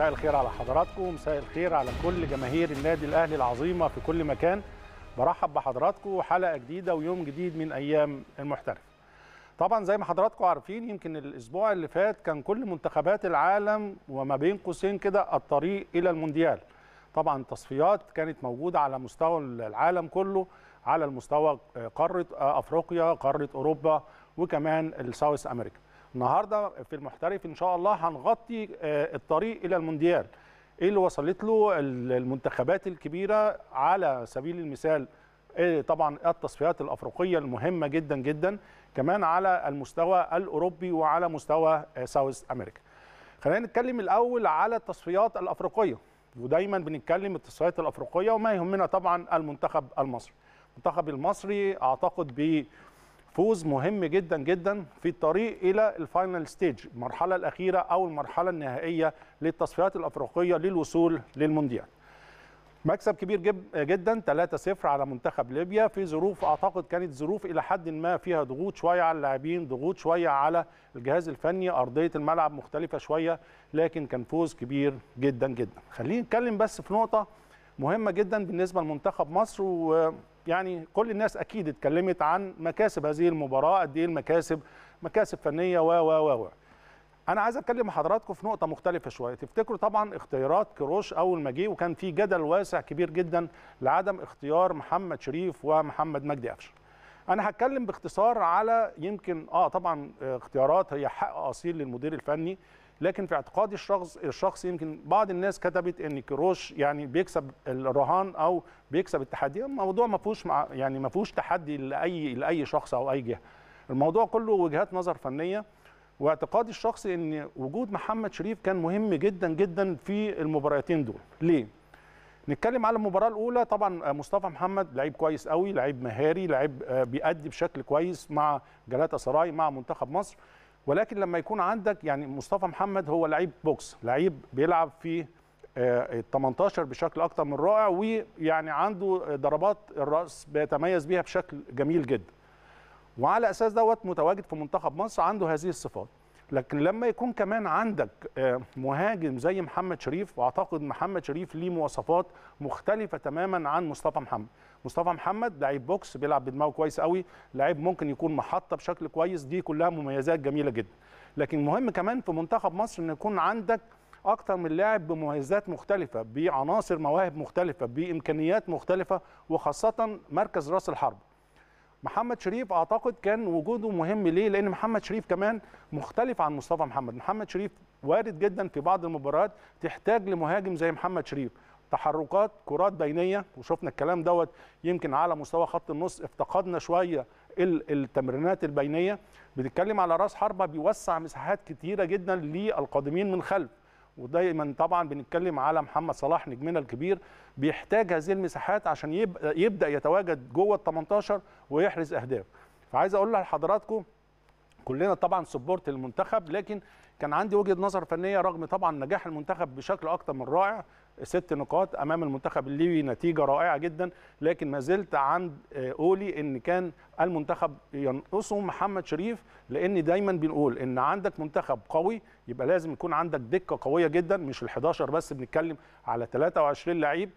مساء الخير على حضراتكم مساء الخير على كل جماهير النادي الاهلي العظيمه في كل مكان برحب بحضراتكم حلقه جديده ويوم جديد من ايام المحترف طبعا زي ما حضراتكم عارفين يمكن الاسبوع اللي فات كان كل منتخبات العالم وما بين قوسين كده الطريق الى المونديال طبعا تصفيات كانت موجوده على مستوى العالم كله على المستوى قاره افريقيا قاره اوروبا وكمان الساوث امريكا النهارده في المحترف ان شاء الله هنغطي آه، الطريق الى المونديال ايه اللي وصلت له المنتخبات الكبيره على سبيل المثال آه، طبعا التصفيات الافريقيه المهمه جدا جدا كمان على المستوى الاوروبي وعلى مستوى آه، ساوث امريكا خلينا نتكلم الاول على التصفيات الافريقيه ودايما بنتكلم التصفيات الافريقيه وما يهمنا طبعا المنتخب المصري المنتخب المصري اعتقد ب فوز مهم جدا جدا في الطريق الى الفاينل ستيج المرحله الاخيره او المرحله النهائيه للتصفيات الافريقيه للوصول للمونديال مكسب كبير جدا 3-0 على منتخب ليبيا في ظروف اعتقد كانت ظروف الى حد ما فيها ضغوط شويه على اللاعبين ضغوط شويه على الجهاز الفني ارضيه الملعب مختلفه شويه لكن كان فوز كبير جدا جدا خلينا نتكلم بس في نقطه مهمه جدا بالنسبه لمنتخب مصر و يعني كل الناس اكيد اتكلمت عن مكاسب هذه المباراه قد ايه المكاسب مكاسب فنيه و و و انا عايز اتكلم مع حضراتكم في نقطه مختلفه شويه تفتكروا طبعا اختيارات كروش اول ما جه وكان في جدل واسع كبير جدا لعدم اختيار محمد شريف ومحمد مجدي قفشه انا هتكلم باختصار على يمكن اه طبعا اختيارات هي حق اصيل للمدير الفني لكن في اعتقادي الشخص الشخصي يمكن بعض الناس كتبت ان كروش يعني بيكسب الرهان او بيكسب التحدي الموضوع ما فيهوش يعني ما فيهوش تحدي لاي لاي شخص او اي جهه الموضوع كله وجهات نظر فنيه واعتقادي الشخصي ان وجود محمد شريف كان مهم جدا جدا في المباراتين دول ليه نتكلم على المباراه الاولى طبعا مصطفى محمد لعيب كويس قوي لعيب مهاري لعيب آه، بيأدي بشكل كويس مع جلاتا سراي مع منتخب مصر ولكن لما يكون عندك يعني مصطفى محمد هو لعيب بوكس لعيب بيلعب في آه، ال 18 بشكل اكتر من رائع ويعني عنده ضربات الراس بيتميز بيها بشكل جميل جدا وعلى اساس دوت متواجد في منتخب مصر عنده هذه الصفات لكن لما يكون كمان عندك آه، مهاجم زي محمد شريف واعتقد محمد شريف ليه مواصفات مختلفه تماما عن مصطفى محمد مصطفى محمد لعيب بوكس بيلعب بدماغه كويس قوي لعيب ممكن يكون محطه بشكل كويس دي كلها مميزات جميله جدا لكن مهم كمان في منتخب مصر ان يكون عندك اكتر من لاعب بمميزات مختلفه بعناصر مواهب مختلفه بامكانيات مختلفه وخاصه مركز راس الحرب محمد شريف اعتقد كان وجوده مهم ليه لان محمد شريف كمان مختلف عن مصطفى محمد محمد شريف وارد جدا في بعض المباريات تحتاج لمهاجم زي محمد شريف تحركات كرات بينيه وشفنا الكلام دوت يمكن على مستوى خط النص افتقدنا شويه التمرينات البينيه بنتكلم على راس حربه بيوسع مساحات كتيره جدا للقادمين من خلف ودايما طبعا بنتكلم على محمد صلاح نجمنا الكبير بيحتاج هذه المساحات عشان يبدا يتواجد جوه ال 18 ويحرز اهداف فعايز اقول لحضراتكم كلنا طبعا سبورت المنتخب لكن كان عندي وجهه نظر فنيه رغم طبعا نجاح المنتخب بشكل اكثر من رائع ست نقاط امام المنتخب الليبي نتيجه رائعه جدا لكن ما زلت عند آه، قولي ان كان المنتخب ينقصه محمد شريف لان دايما بنقول ان عندك منتخب قوي يبقى لازم يكون عندك دكه قويه جدا مش ال11 بس بنتكلم على 23 لعيب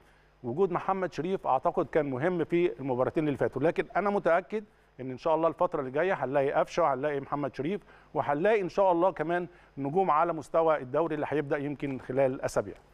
وجود محمد شريف اعتقد كان مهم في المباراتين اللي فاتوا لكن انا متاكد ان ان شاء الله الفتره اللي جايه هنلاقي قفشه وهنلاقي محمد شريف وهنلاقي ان شاء الله كمان نجوم على مستوى الدوري اللي هيبدا يمكن خلال اسابيع